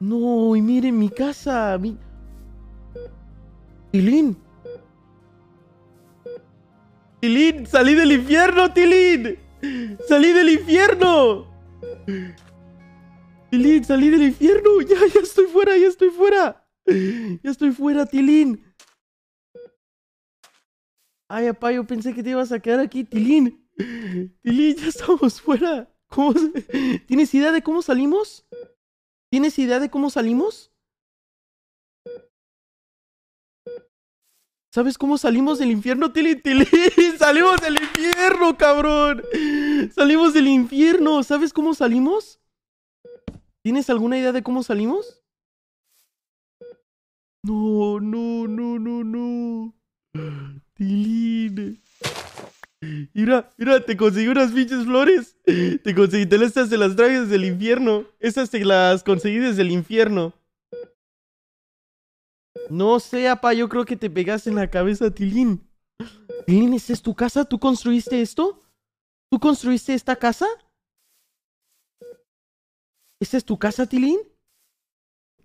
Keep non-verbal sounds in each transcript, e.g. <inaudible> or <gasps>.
No, y miren mi casa. Mi... Tilín. Tilín, salí del infierno, Tilín. Salí del infierno. Tilín, salí del infierno. Ya, ya estoy fuera, ya estoy fuera. Ya estoy fuera, Tilín. Ay, apayo, yo pensé que te ibas a quedar aquí, Tilín. Tilín, ya estamos fuera. ¿Tienes idea de cómo salimos? ¿Tienes idea de cómo salimos? ¿Sabes cómo salimos del infierno, <laughs> Tilin ¡Salimos del infierno, cabrón! ¡Salimos del infierno! ¿Sabes cómo salimos? ¿Tienes alguna idea de cómo salimos? No, no, no, no, no. <gasps> Tilin. Mira, mira, te conseguí unas pinches flores. Te conseguí, te estas te las traje desde el infierno. Estas te las conseguí desde el infierno. No sé, apa, yo creo que te pegaste en la cabeza, Tilín. Tilín, ¿esta es tu casa? ¿Tú construiste esto? ¿Tú construiste esta casa? ¿Esta es tu casa, Tilín?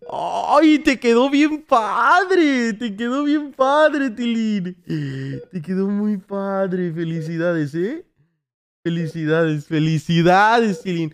¡Ay! Te quedó bien padre. Te quedó bien padre, Tilín. Te quedó muy padre. Felicidades, ¿eh? Felicidades, felicidades, Tilín.